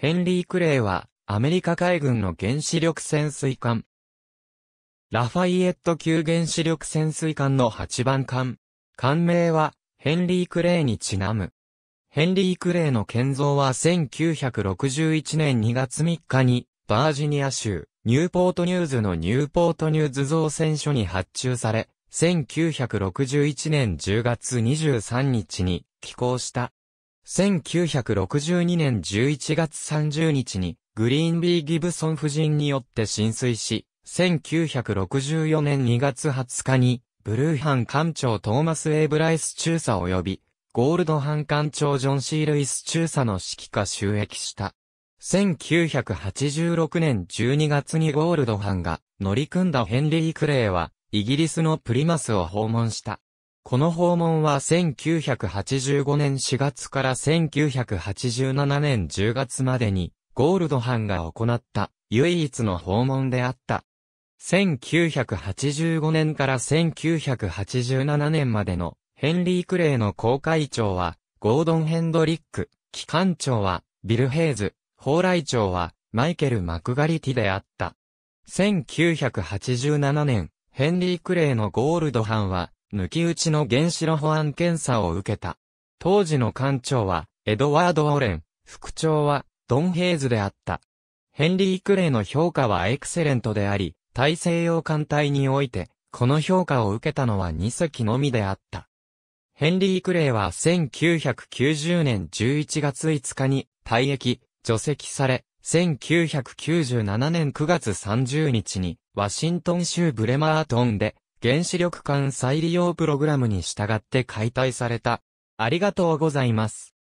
ヘンリー・クレイは、アメリカ海軍の原子力潜水艦。ラファイエット級原子力潜水艦の8番艦。艦名は、ヘンリー・クレイにちなむ。ヘンリー・クレイの建造は1961年2月3日に、バージニア州、ニューポートニューズのニューポートニューズ造船所に発注され、1961年10月23日に寄港した。1962年11月30日に、グリーンビー・ギブソン夫人によって浸水し、1964年2月20日に、ブルーハン艦長トーマス・エイブライス中佐及び、ゴールドハン艦長ジョン・シー・ルイス中佐の指揮下収益した。1986年12月にゴールドハンが乗り組んだヘンリー・クレイは、イギリスのプリマスを訪問した。この訪問は1985年4月から1987年10月までにゴールドハンが行った唯一の訪問であった。1985年から1987年までのヘンリー・クレイの公会長はゴードン・ヘンドリック、機関長はビル・ヘイズ、蓬莱長はマイケル・マクガリティであった。1987年、ヘンリー・クレイのゴールドハンは抜き打ちの原子炉保安検査を受けた。当時の艦長は、エドワード・オーレン、副長は、ドン・ヘイズであった。ヘンリー・クレイの評価はエクセレントであり、大西洋艦隊において、この評価を受けたのは2隻のみであった。ヘンリー・クレイは1990年11月5日に退役、除籍され、1997年9月30日に、ワシントン州ブレマートンで原子力艦再利用プログラムに従って解体された。ありがとうございます。